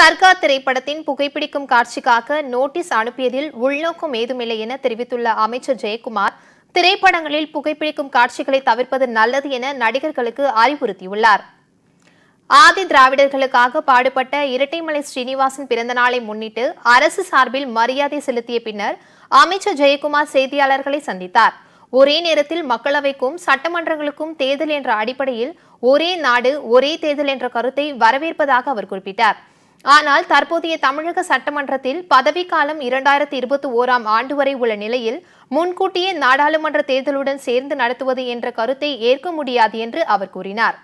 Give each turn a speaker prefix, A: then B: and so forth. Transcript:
A: சர்கா திரைப்படத்தின் புகைப்பிடிக்கும் காட்சிக்காக நோட்டீஸ் அனுப்பியதில் உள்நோக்கம் ஏதுமில்லை என தெரிவித்துள்ள அமைச்சர் ஜெயக்குமார் திரைப்படங்களில் புகைப்பிடிக்கும் காட்சிகளை தவிர்ப்பது நல்லது என நடிகர்களுக்கு அறிவுறுத்தியுள்ளார் ஆதி திராவிடர்களுக்காக பாடுபட்ட இரட்டைமலை ஸ்ரீனிவாசன் பிறந்த நாளை முன்னிட்டு அரசு சார்பில் மரியாதை செலுத்திய பின்னர் அமைச்சர் ஜெயக்குமார் செய்தியாளர்களை சந்தித்தார் ஒரே நேரத்தில் மக்களவைக்கும் சட்டமன்றங்களுக்கும் தேர்தல் என்ற அடிப்படையில் ஒரே நாடு ஒரே தேர்தல் என்ற கருத்தை வரவேற்பதாக அவர் குறிப்பிட்டார் ஆனால் தற்போதைய தமிழக சட்டமன்றத்தில் பதவிக்காலம் இரண்டாயிரத்தி இருபத்தி ஓராம் ஆண்டு வரை உள்ள நிலையில் முன்கூட்டியே நாடாளுமன்ற தேர்தலுடன் சேர்ந்து நடத்துவது என்ற கருத்தை ஏற்க முடியாது என்று அவர் கூறினார்